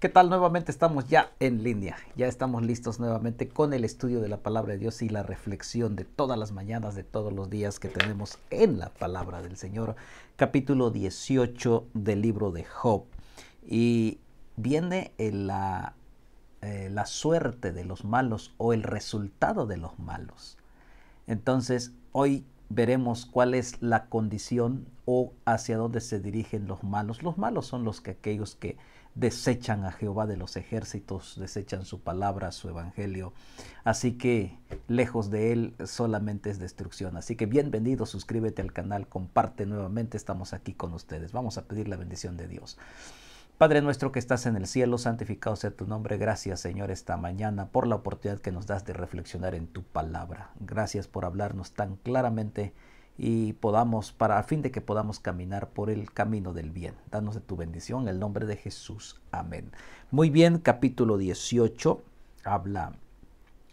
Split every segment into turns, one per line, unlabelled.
¿Qué tal? Nuevamente estamos ya en línea, ya estamos listos nuevamente con el estudio de la palabra de Dios y la reflexión de todas las mañanas, de todos los días que tenemos en la palabra del Señor, capítulo 18 del libro de Job. Y viene la, eh, la suerte de los malos o el resultado de los malos. Entonces, hoy veremos cuál es la condición o hacia dónde se dirigen los malos. Los malos son los que aquellos que desechan a Jehová de los ejércitos, desechan su palabra, su evangelio. Así que lejos de él solamente es destrucción. Así que bienvenido, suscríbete al canal, comparte nuevamente, estamos aquí con ustedes. Vamos a pedir la bendición de Dios. Padre nuestro que estás en el cielo, santificado sea tu nombre. Gracias Señor esta mañana por la oportunidad que nos das de reflexionar en tu palabra. Gracias por hablarnos tan claramente y podamos, para a fin de que podamos caminar por el camino del bien. Danos de tu bendición en el nombre de Jesús. Amén. Muy bien, capítulo 18 habla,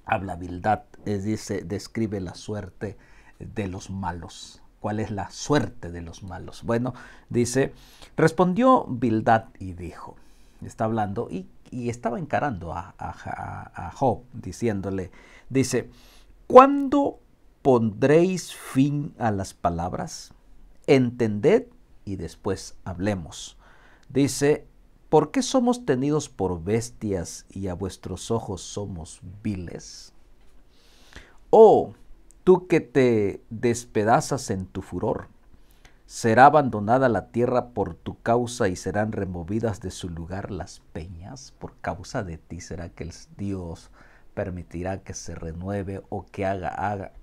habla Bildad, es, dice, describe la suerte de los malos. ¿Cuál es la suerte de los malos? Bueno, dice, respondió Bildad y dijo, está hablando y, estaba encarando a, a, a Job, diciéndole, dice, ¿cuándo pondréis fin a las palabras? Entended y después hablemos. Dice, ¿por qué somos tenidos por bestias y a vuestros ojos somos viles? Oh, tú que te despedazas en tu furor, será abandonada la tierra por tu causa y serán removidas de su lugar las peñas. Por causa de ti será que el Dios permitirá que se renueve o que haga,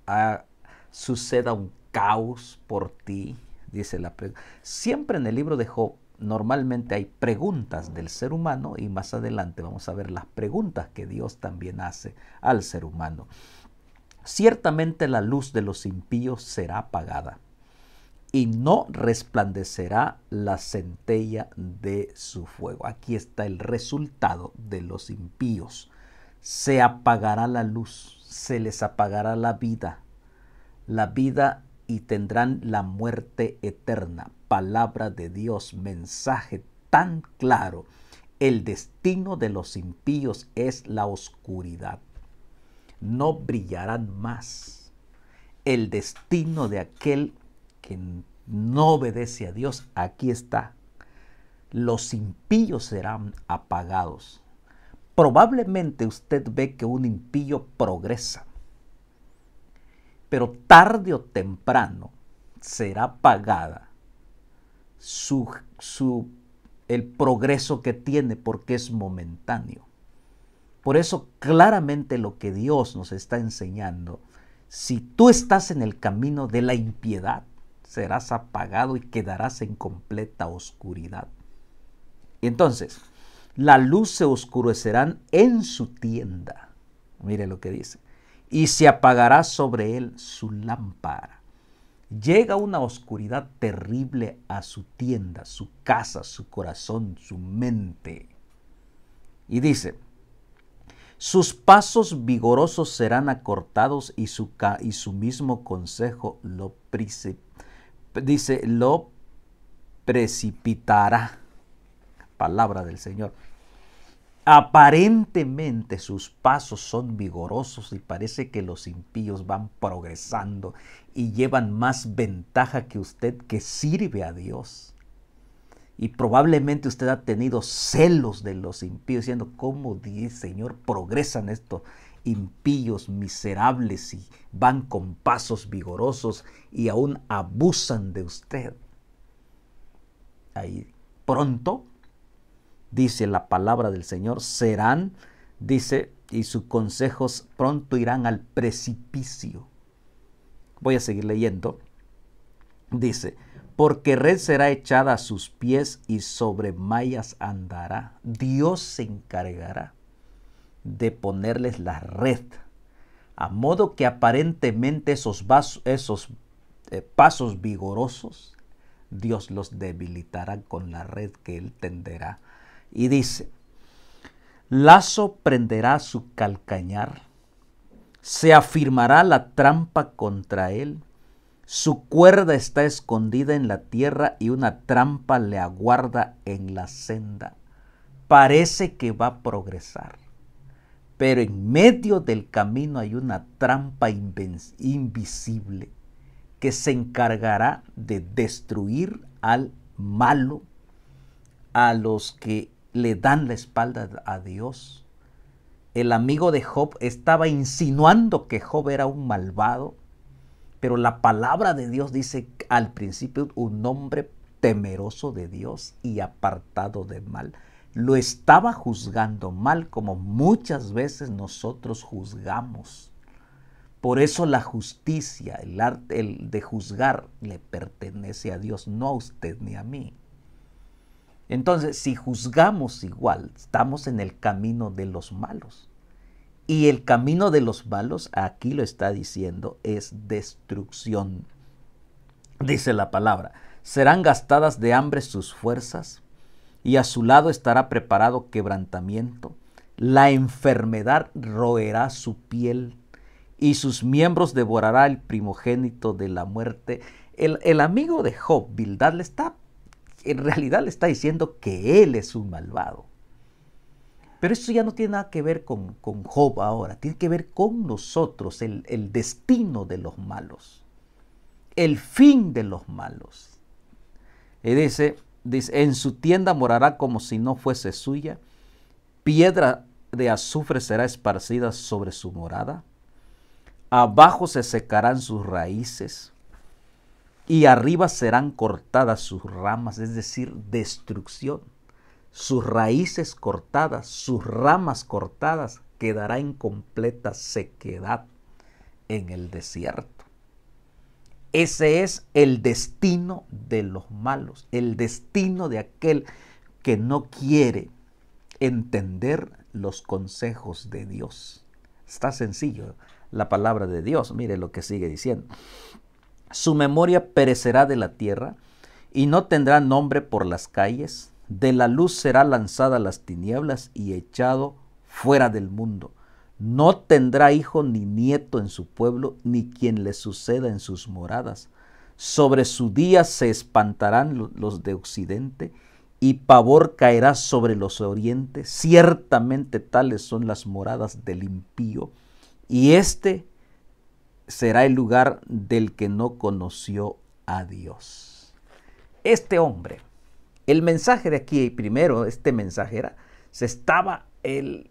haga, suceda un caos por ti, dice la pregunta. Siempre en el libro de Job normalmente hay preguntas del ser humano y más adelante vamos a ver las preguntas que Dios también hace al ser humano. Ciertamente la luz de los impíos será apagada y no resplandecerá la centella de su fuego. Aquí está el resultado de los impíos se apagará la luz, se les apagará la vida, la vida y tendrán la muerte eterna. Palabra de Dios, mensaje tan claro. El destino de los impíos es la oscuridad. No brillarán más. El destino de aquel que no obedece a Dios, aquí está. Los impíos serán apagados probablemente usted ve que un impío progresa, pero tarde o temprano será pagada su, su, el progreso que tiene porque es momentáneo. Por eso claramente lo que Dios nos está enseñando, si tú estás en el camino de la impiedad, serás apagado y quedarás en completa oscuridad. Y entonces, la luz se oscurecerán en su tienda. Mire lo que dice. Y se apagará sobre él su lámpara. Llega una oscuridad terrible a su tienda, su casa, su corazón, su mente. Y dice, sus pasos vigorosos serán acortados y su, y su mismo consejo lo, dice, lo precipitará palabra del Señor. Aparentemente sus pasos son vigorosos y parece que los impíos van progresando y llevan más ventaja que usted que sirve a Dios. Y probablemente usted ha tenido celos de los impíos, diciendo, ¿cómo, Señor, progresan estos impíos, miserables y van con pasos vigorosos y aún abusan de usted? Ahí pronto dice la palabra del Señor, serán, dice, y sus consejos pronto irán al precipicio. Voy a seguir leyendo. Dice, porque red será echada a sus pies y sobre mallas andará. Dios se encargará de ponerles la red, a modo que aparentemente esos, esos eh, pasos vigorosos, Dios los debilitará con la red que Él tenderá y dice, lazo prenderá su calcañar, se afirmará la trampa contra él, su cuerda está escondida en la tierra y una trampa le aguarda en la senda. Parece que va a progresar, pero en medio del camino hay una trampa invisible que se encargará de destruir al malo, a los que le dan la espalda a Dios. El amigo de Job estaba insinuando que Job era un malvado, pero la palabra de Dios dice al principio un hombre temeroso de Dios y apartado de mal. Lo estaba juzgando mal como muchas veces nosotros juzgamos. Por eso la justicia, el arte de juzgar, le pertenece a Dios, no a usted ni a mí. Entonces, si juzgamos igual, estamos en el camino de los malos. Y el camino de los malos, aquí lo está diciendo, es destrucción. Dice la palabra, serán gastadas de hambre sus fuerzas, y a su lado estará preparado quebrantamiento. La enfermedad roerá su piel, y sus miembros devorará el primogénito de la muerte. El, amigo de Job, Bildad, le está en realidad le está diciendo que él es un malvado. Pero eso ya no tiene nada que ver con, Job ahora, tiene que ver con nosotros, el, destino de los malos, el fin de los malos. Y dice, dice, en su tienda morará como si no fuese suya, piedra de azufre será esparcida sobre su morada, abajo se secarán sus raíces, y arriba serán cortadas sus ramas, es decir, destrucción. Sus raíces cortadas, sus ramas cortadas, quedará en completa sequedad en el desierto. Ese es el destino de los malos, el destino de aquel que no quiere entender los consejos de Dios. Está sencillo la palabra de Dios, mire lo que sigue diciendo. Su memoria perecerá de la tierra y no tendrá nombre por las calles. De la luz será lanzada las tinieblas y echado fuera del mundo. No tendrá hijo ni nieto en su pueblo, ni quien le suceda en sus moradas. Sobre su día se espantarán los de occidente y pavor caerá sobre los orientes. Ciertamente tales son las moradas del impío. Y este será el lugar del que no conoció a Dios. Este hombre, el mensaje de aquí, primero este mensaje era, se estaba él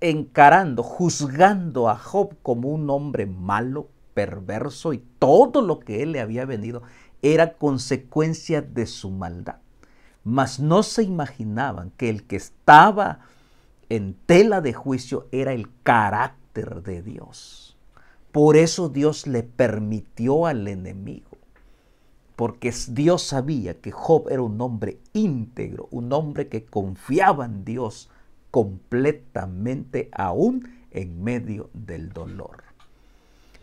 encarando, juzgando a Job como un hombre malo, perverso y todo lo que él le había venido era consecuencia de su maldad. Mas no se imaginaban que el que estaba en tela de juicio era el carácter de Dios. Por eso Dios le permitió al enemigo, porque Dios sabía que Job era un hombre íntegro, un hombre que confiaba en Dios completamente aún en medio del dolor.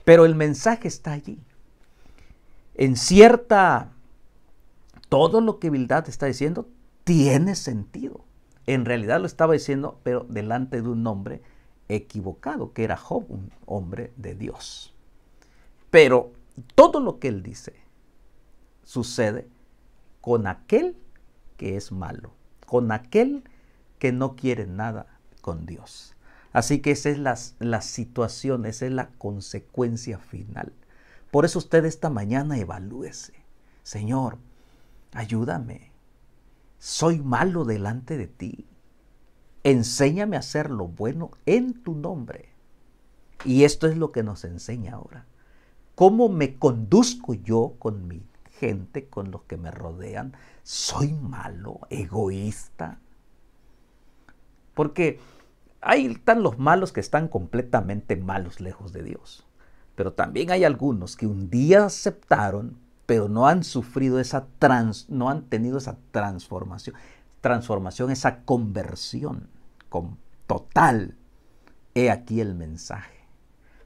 Pero el mensaje está allí. En cierta, todo lo que Bildad está diciendo tiene sentido. En realidad lo estaba diciendo, pero delante de un hombre equivocado, que era Job un hombre de Dios. Pero todo lo que él dice sucede con aquel que es malo, con aquel que no quiere nada con Dios. Así que esa es la, la situación, esa es la consecuencia final. Por eso usted esta mañana evalúese. Señor, ayúdame. Soy malo delante de ti. Enséñame a hacer lo bueno en tu nombre. Y esto es lo que nos enseña ahora. ¿Cómo me conduzco yo con mi gente, con los que me rodean? ¿Soy malo, egoísta? Porque ahí están los malos que están completamente malos lejos de Dios. Pero también hay algunos que un día aceptaron, pero no han sufrido esa trans, no han tenido esa transformación transformación, esa conversión con total. He aquí el mensaje.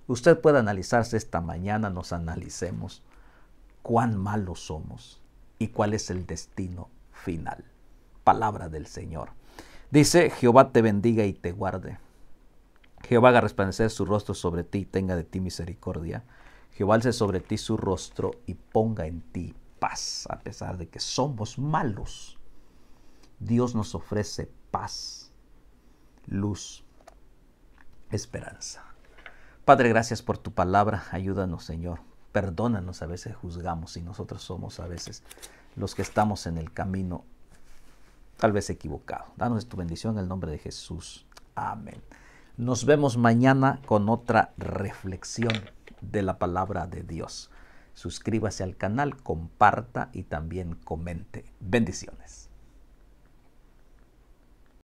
Usted puede analizarse esta mañana, nos analicemos cuán malos somos y cuál es el destino final. Palabra del Señor. Dice, Jehová te bendiga y te guarde. Jehová haga resplandecer su rostro sobre ti y tenga de ti misericordia. Jehová alce sobre ti su rostro y ponga en ti paz, a pesar de que somos malos Dios nos ofrece paz, luz, esperanza. Padre, gracias por tu palabra. Ayúdanos, Señor. Perdónanos, a veces juzgamos y nosotros somos a veces los que estamos en el camino tal vez equivocado. Danos tu bendición en el nombre de Jesús. Amén. Nos vemos mañana con otra reflexión de la palabra de Dios. Suscríbase al canal, comparta y también comente. Bendiciones.